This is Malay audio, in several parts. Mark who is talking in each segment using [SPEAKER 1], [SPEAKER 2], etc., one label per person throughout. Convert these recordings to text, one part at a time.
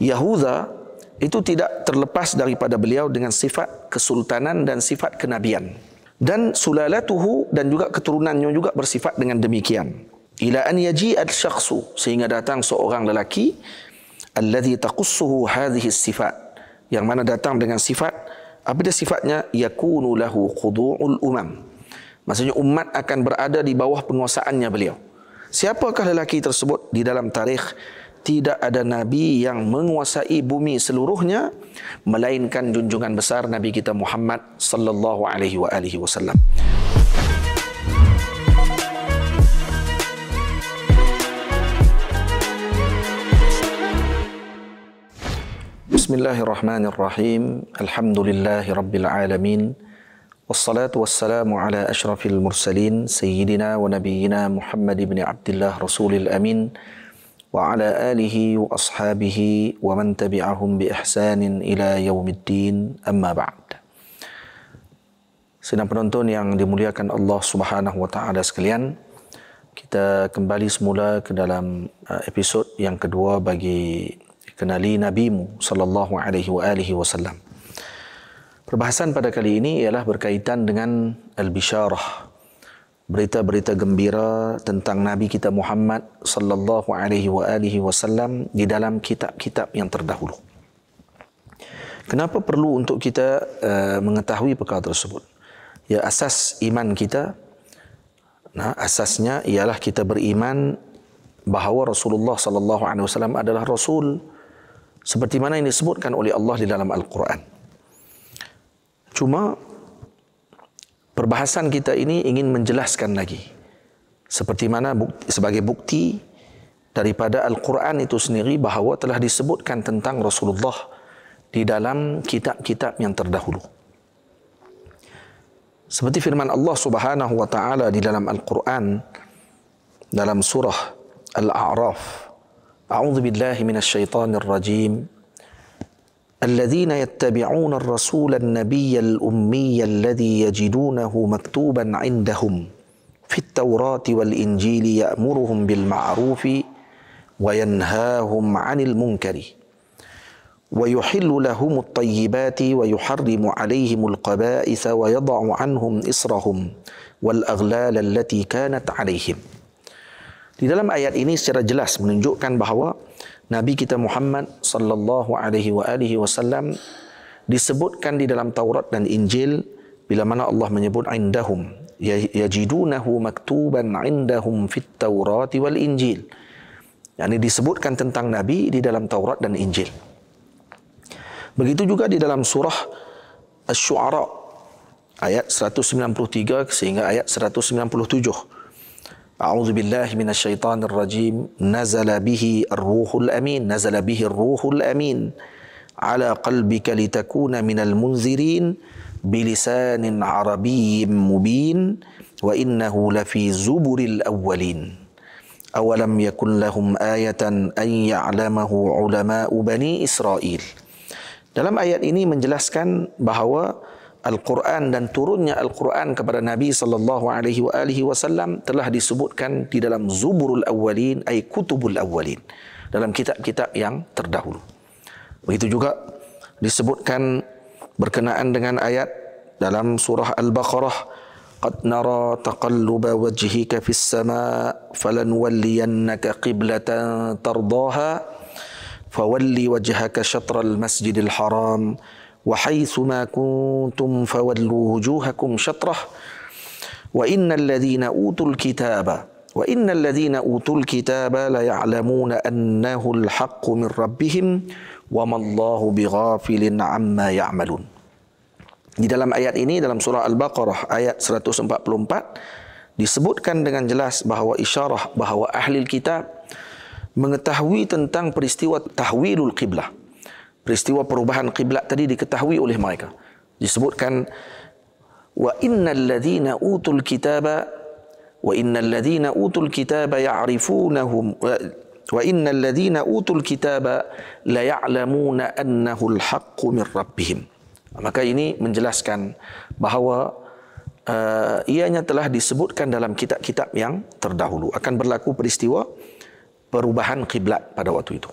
[SPEAKER 1] Yahuda itu tidak terlepas daripada beliau dengan sifat kesultanan dan sifat kenabian. Dan sulalatuhu dan juga keturunannya juga bersifat dengan demikian. Ila an yaji al-syakhsu sehingga datang seorang lelaki alladhi taqussuhu hadhihi sifat yang mana datang dengan sifat apa dia sifatnya yakunu lahu khudu'ul umam. Maksudnya umat akan berada di bawah penguasaannya beliau. Siapakah lelaki tersebut di dalam tarikh tidak ada nabi yang menguasai bumi seluruhnya melainkan junjungan besar nabi kita Muhammad sallallahu alaihi wa alihi wasallam. Bismillahirrahmanirrahim. Alhamdulillahirabbil alamin. والصلاة والسلام على أشرف المرسلين سيدنا ونبينا محمد بن عبد الله رسول الأمين وعلى آله وأصحابه ومن تبعهم بإحسان إلى يوم الدين أما بعد Sinar penonton yang dimuliakan Allah Subhanahu wa taala sekalian, kita kembali semula ke dalam uh, episod yang kedua bagi kenali nabimu sallallahu alaihi wa alihi wasallam. Perbahasan pada kali ini ialah berkaitan dengan al-bisharah, berita-berita gembira tentang Nabi kita Muhammad sallallahu alaihi wa alihi wasallam di dalam kitab-kitab yang terdahulu. Kenapa perlu untuk kita uh, mengetahui perkara tersebut? Ya asas iman kita nah asasnya ialah kita beriman bahawa Rasulullah sallallahu alaihi wasallam adalah rasul seperti mana yang disebutkan oleh Allah di dalam Al-Quran. Cuma Perbahasan kita ini ingin menjelaskan lagi seperti mana bukti, sebagai bukti daripada Al-Quran itu sendiri bahawa telah disebutkan tentang Rasulullah di dalam kitab-kitab yang terdahulu. Seperti firman Allah Subhanahu wa taala di dalam Al-Quran dalam surah Al-A'raf. A'udzu billahi minasyaitonir rajim. الذين يتبعون الرسول النبي الامي الذي يجدونه مكتوبا عندهم في التوراه والانجيل يامرهم بالمعروف وينهاهم عن المنكر ويحل لهم الطيبات ويحرم عليهم القبائث ويضع عنهم إصرهم والأغلال التي كانت عليهم. Di dalam ayat ini secara jelas menunjukkan bahawa Nabi kita Muhammad sallallahu alaihi wa alihi wasallam disebutkan di dalam Taurat dan Injil bila mana Allah menyebut indahum ya, yajidunahu maktuban indahum fit Taurat wal Injil. Yani disebutkan tentang Nabi di dalam Taurat dan Injil. Begitu juga di dalam surah Asy-Syu'ara ayat 193 sehingga ayat 197. أعوذ بالله من الشيطان الرجيم نزل به الروح الأمين نزل به الروح الأمين على قلبك لتكون من المنذرين بلسان عربي مبين وإنه لفي زبر الأولين أولم يكن لهم آية أن يعلمه علماء بني إسرائيل Dalam ayat ini menjelaskan bahawa Al-Quran dan turunnya Al-Quran kepada Nabi sallallahu alaihi wa alihi wasallam telah disebutkan di dalam Zuburul Awwalin ai Kutubul Awwalin dalam kitab-kitab yang terdahulu. Begitu juga disebutkan berkenaan dengan ayat dalam surah Al-Baqarah Qad nara taqalluba wajhika fis sama' falanwalliyannaka qiblatan tardaha fawalli wajhaka syatral masjidil haram وحيث ما كنتم فولوا وجوهكم شطره وان الذين اوتوا الكتاب وان الذين اوتوا الكتاب ليعلمون انه الحق من ربهم وما الله بغافل عما يعملون Di dalam ayat ini dalam surah Al-Baqarah ayat 144 disebutkan dengan jelas bahawa isyarah bahawa ahli kitab mengetahui tentang peristiwa tahwilul qiblah peristiwa perubahan kiblat tadi diketahui oleh mereka disebutkan wa innal ladzina utul kitaba wa innal ladzina utul kitaba ya'rifunahum wa innal ladzina utul kitaba la ya'lamuna annahu alhaqqu min rabbihim maka ini menjelaskan bahawa uh, ianya telah disebutkan dalam kitab-kitab yang terdahulu akan berlaku peristiwa perubahan kiblat pada waktu itu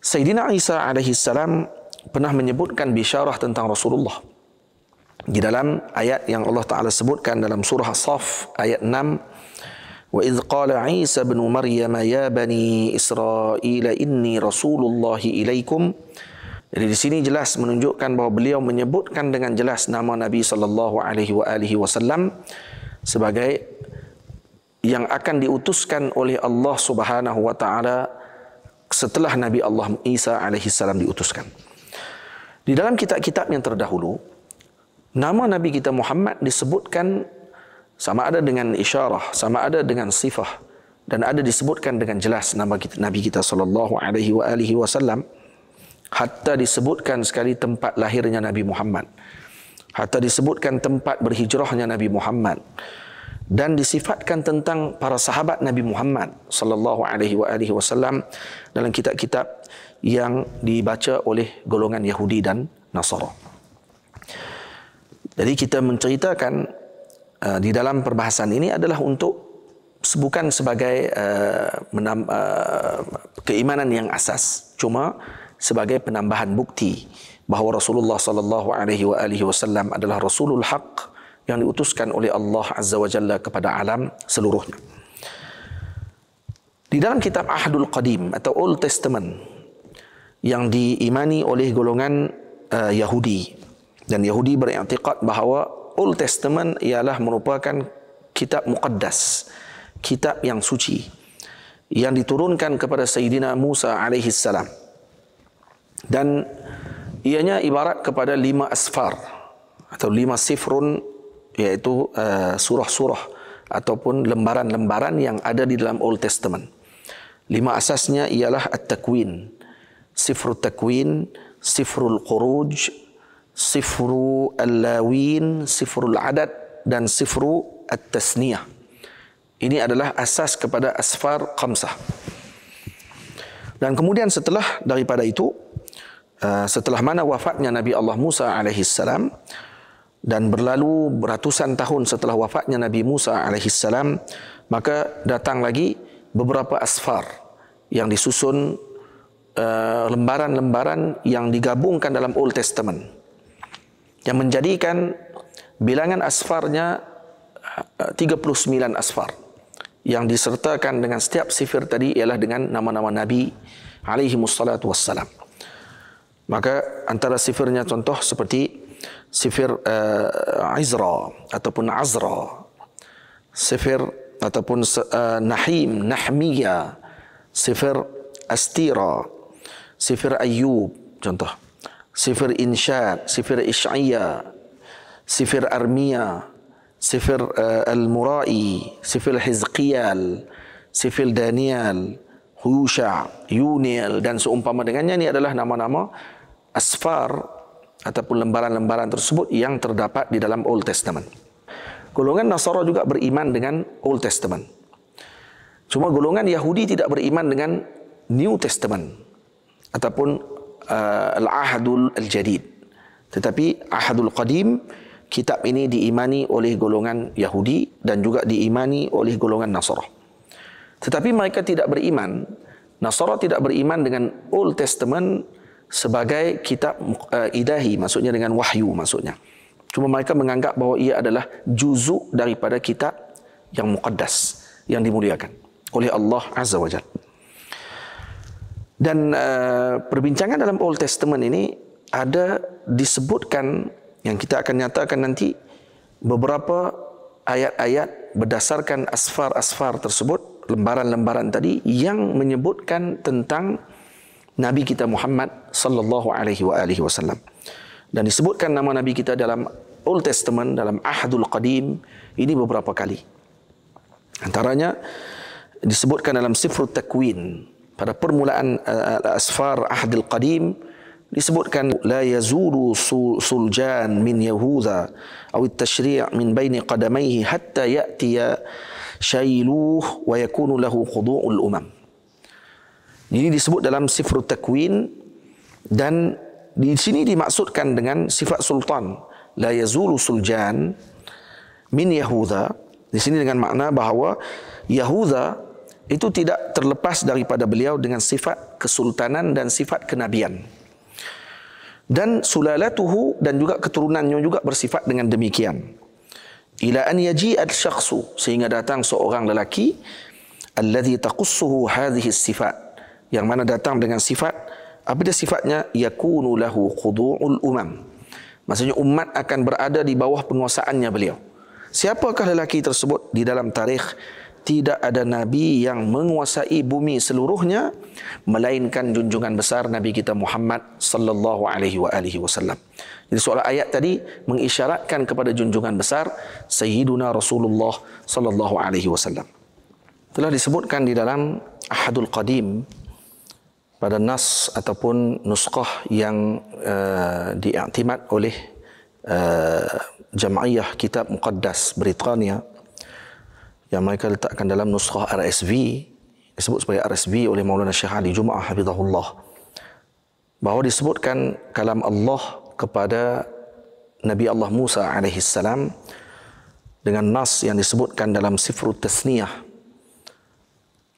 [SPEAKER 1] Sayyidina Isa alaihi salam pernah menyebutkan bisyarah tentang Rasulullah di dalam ayat yang Allah Taala sebutkan dalam surah As-Saff ayat 6 wa id qala Isa ibn Maryam ya bani Israil inni rasulullah ilaikum jadi di sini jelas menunjukkan bahawa beliau menyebutkan dengan jelas nama Nabi sallallahu alaihi wasallam sebagai yang akan diutuskan oleh Allah Subhanahu wa taala setelah Nabi Allah Isa alaihi salam diutuskan. Di dalam kitab-kitab yang terdahulu, nama Nabi kita Muhammad disebutkan sama ada dengan isyarah, sama ada dengan sifah dan ada disebutkan dengan jelas nama kita, Nabi kita sallallahu alaihi wa alihi wasallam hatta disebutkan sekali tempat lahirnya Nabi Muhammad. Hatta disebutkan tempat berhijrahnya Nabi Muhammad dan disifatkan tentang para sahabat Nabi Muhammad sallallahu alaihi wa alihi wasallam dalam kitab-kitab yang dibaca oleh golongan Yahudi dan Nasara. Jadi kita menceritakan uh, di dalam perbahasan ini adalah untuk bukan sebagai uh, menam, uh, keimanan yang asas cuma sebagai penambahan bukti bahawa Rasulullah sallallahu alaihi wasallam adalah Rasulul Haq yang diutuskan oleh Allah Azza wa Jalla kepada alam seluruhnya. Di dalam kitab Ahadul Qadim atau Old Testament yang diimani oleh golongan uh, Yahudi dan Yahudi beriktikad bahawa Old Testament ialah merupakan kitab muqaddas, kitab yang suci yang diturunkan kepada Sayyidina Musa alaihi salam. Dan ianya ibarat kepada lima asfar atau lima sifrun yaitu eh, surah-surah ataupun lembaran-lembaran yang ada di dalam Old Testament. Lima asasnya ialah At-Takwin, Sifru Takwin, Sifru Al-Quruj, Sifru Al-Lawin, Sifru Al-Adad dan Sifru At-Tasniyah. Ini adalah asas kepada Asfar Qamsah. Dan kemudian setelah daripada itu, eh, setelah mana wafatnya Nabi Allah Musa alaihissalam, salam dan berlalu ratusan tahun setelah wafatnya Nabi Musa alaihi salam, maka datang lagi beberapa asfar yang disusun uh, lembaran-lembaran yang digabungkan dalam Old Testament yang menjadikan bilangan asfarnya eh, uh, 39 asfar yang disertakan dengan setiap sifir tadi ialah dengan nama-nama Nabi alaihi wassalam maka antara sifirnya contoh seperti Sifir uh, Izra ataupun Azra Sifir ataupun uh, Nahim, Nahmiya Sifir Astira Sifir Ayyub, contoh Sifir Insyad, Sifir Ish'iyya Sifir Armiya Sifir uh, Al-Murai, Sifir Hizqiyal Sifir Daniel, Khusha, Yunil dan seumpama dengannya ini adalah nama-nama asfar ataupun lembaran-lembaran tersebut yang terdapat di dalam Old Testament. Golongan Nasara juga beriman dengan Old Testament. Cuma golongan Yahudi tidak beriman dengan New Testament ataupun uh, eh, al Ahadul Al-Jadid. Tetapi Ahadul Qadim kitab ini diimani oleh golongan Yahudi dan juga diimani oleh golongan Nasara. Tetapi mereka tidak beriman, Nasara tidak beriman dengan Old Testament sebagai kitab uh, idahi maksudnya dengan wahyu maksudnya cuma mereka menganggap bahawa ia adalah juzuk daripada kitab yang muqaddas yang dimuliakan oleh Allah azza wajal dan uh, perbincangan dalam old testament ini ada disebutkan yang kita akan nyatakan nanti beberapa ayat-ayat berdasarkan asfar-asfar tersebut lembaran-lembaran tadi yang menyebutkan tentang Nabi kita Muhammad sallallahu alaihi wa alihi wasallam. Dan disebutkan nama Nabi kita dalam Old Testament dalam Ahdul Qadim ini beberapa kali. Antaranya disebutkan dalam Sifru Takwin pada permulaan eh, eh, Asfar Ahdul Qadim disebutkan la yazulu suljan min yahuda atau at-tashri' min baini qadamaihi hatta ya'tiya shayluh wa yakunu lahu khudu'ul umam. Jadi disebut dalam sifrut takwin dan di sini dimaksudkan dengan sifat sultan la yazulu suljan min yahuda di sini dengan makna bahawa yahuda itu tidak terlepas daripada beliau dengan sifat kesultanan dan sifat kenabian dan sulalatuhu dan juga keturunannya juga bersifat dengan demikian ila an yaji al syakhsu sehingga datang seorang lelaki alladhi taqussuhu hadhihi sifat yang mana datang dengan sifat apa dia sifatnya yakunu lahu khudu'ul umam maksudnya umat akan berada di bawah penguasaannya beliau siapakah lelaki tersebut di dalam tarikh tidak ada nabi yang menguasai bumi seluruhnya melainkan junjungan besar nabi kita Muhammad sallallahu alaihi wa alihi wasallam jadi soal ayat tadi mengisyaratkan kepada junjungan besar sayyiduna Rasulullah sallallahu alaihi wasallam telah disebutkan di dalam Ahadul Qadim pada nas ataupun nuskah yang uh, diiktimat oleh uh, jama'iyah kitab muqaddas Britania yang mereka letakkan dalam nuskah RSV disebut sebagai RSV oleh Maulana Syekh Ali Jumaah Habibullah bahawa disebutkan kalam Allah kepada Nabi Allah Musa alaihi salam dengan nas yang disebutkan dalam sifrut tasniyah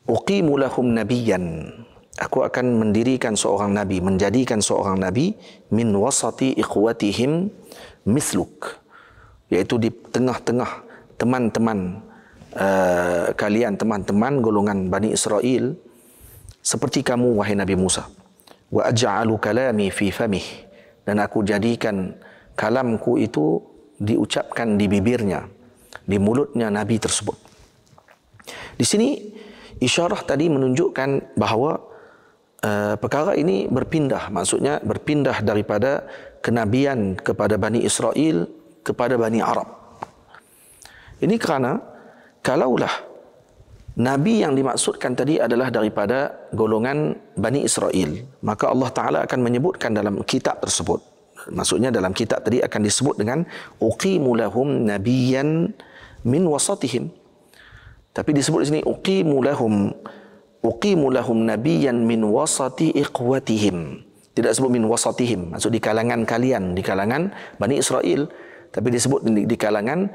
[SPEAKER 1] Uqimulahum Nabiyan aku akan mendirikan seorang nabi menjadikan seorang nabi min wasati ikhwatihim misluk yaitu di tengah-tengah teman-teman uh, kalian teman-teman golongan Bani Israel seperti kamu wahai Nabi Musa wa aj'alu kalami fi famih dan aku jadikan kalamku itu diucapkan di bibirnya di mulutnya nabi tersebut di sini isyarah tadi menunjukkan bahawa Eh, perkara ini berpindah maksudnya berpindah daripada kenabian kepada Bani Israel kepada Bani Arab. Ini kerana kalaulah Nabi yang dimaksudkan tadi adalah daripada golongan Bani Israel. Maka Allah Ta'ala akan menyebutkan dalam kitab tersebut. Maksudnya dalam kitab tadi akan disebut dengan Uqimu lahum nabiyan min wasatihim. Tapi disebut di sini Uqimu lahum uqimu lahum nabiyan min wasati iqwatihim tidak sebut min wasatihim maksud di kalangan kalian di kalangan Bani Israel tapi disebut di, di kalangan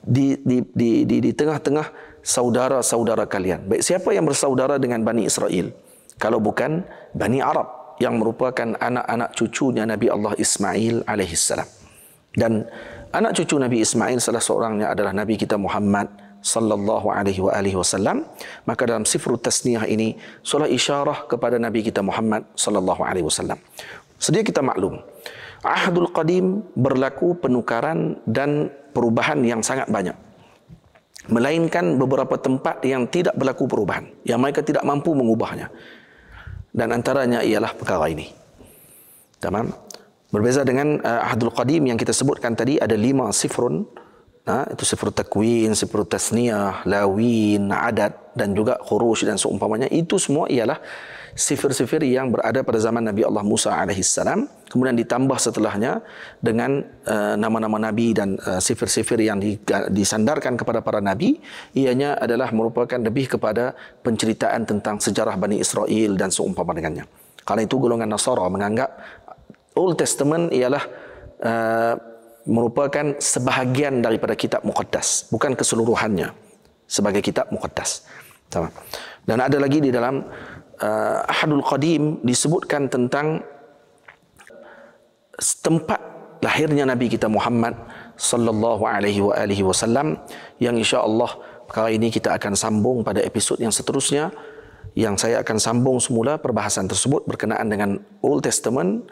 [SPEAKER 1] di di di di, di tengah-tengah saudara-saudara kalian baik siapa yang bersaudara dengan Bani Israel kalau bukan Bani Arab yang merupakan anak-anak cucunya Nabi Allah Ismail alaihissalam dan anak cucu Nabi Ismail salah seorangnya adalah Nabi kita Muhammad sallallahu alaihi wa alihi wasallam maka dalam sifru tasniah ini solat isyarah kepada nabi kita Muhammad sallallahu alaihi wasallam sedia kita maklum ahdul qadim berlaku penukaran dan perubahan yang sangat banyak melainkan beberapa tempat yang tidak berlaku perubahan yang mereka tidak mampu mengubahnya dan antaranya ialah perkara ini tamam berbeza dengan uh, ahdul qadim yang kita sebutkan tadi ada lima sifrun ha, itu sifru takwin, sifru tasniyah, lawin, adat dan juga khurush dan seumpamanya itu semua ialah sifir-sifir yang berada pada zaman Nabi Allah Musa alaihi kemudian ditambah setelahnya dengan uh, nama-nama nabi dan uh, sifir-sifir yang di, disandarkan kepada para nabi ianya adalah merupakan lebih kepada penceritaan tentang sejarah Bani Israel dan seumpama dengannya karena itu golongan Nasara menganggap Old Testament ialah uh, merupakan sebahagian daripada kitab muqaddas bukan keseluruhannya sebagai kitab muqaddas tamam dan ada lagi di dalam uh, ahadul qadim disebutkan tentang tempat lahirnya nabi kita Muhammad sallallahu alaihi wa alihi wasallam yang insyaallah perkara ini kita akan sambung pada episod yang seterusnya yang saya akan sambung semula perbahasan tersebut berkenaan dengan old testament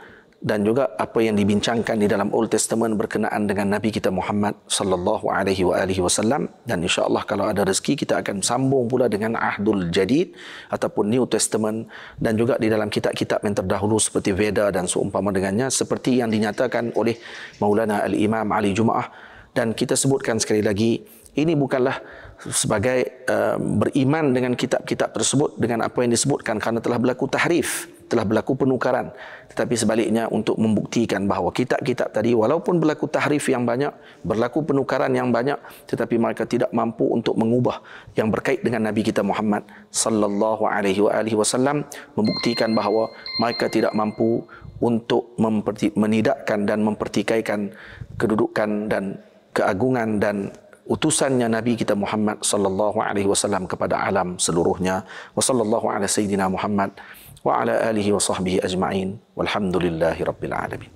[SPEAKER 1] dan juga apa yang dibincangkan di dalam Old Testament berkenaan dengan Nabi kita Muhammad sallallahu alaihi wa alihi wasallam dan insyaallah kalau ada rezeki kita akan sambung pula dengan Ahdul Jadid ataupun New Testament dan juga di dalam kitab-kitab yang terdahulu seperti Veda dan seumpama dengannya seperti yang dinyatakan oleh Maulana Al-Imam Ali Jumaah dan kita sebutkan sekali lagi ini bukanlah sebagai uh, beriman dengan kitab-kitab tersebut dengan apa yang disebutkan kerana telah berlaku tahrif telah berlaku penukaran tetapi sebaliknya untuk membuktikan bahawa kitab-kitab tadi walaupun berlaku tahrif yang banyak berlaku penukaran yang banyak tetapi mereka tidak mampu untuk mengubah yang berkait dengan Nabi kita Muhammad sallallahu alaihi wasallam membuktikan bahawa mereka tidak mampu untuk menidakkan dan mempertikaikan kedudukan dan keagungan dan utusannya Nabi kita Muhammad sallallahu alaihi wasallam kepada alam seluruhnya wa sallallahu alaihi sayyidina Muhammad وعلى اله وصحبه اجمعين والحمد لله رب العالمين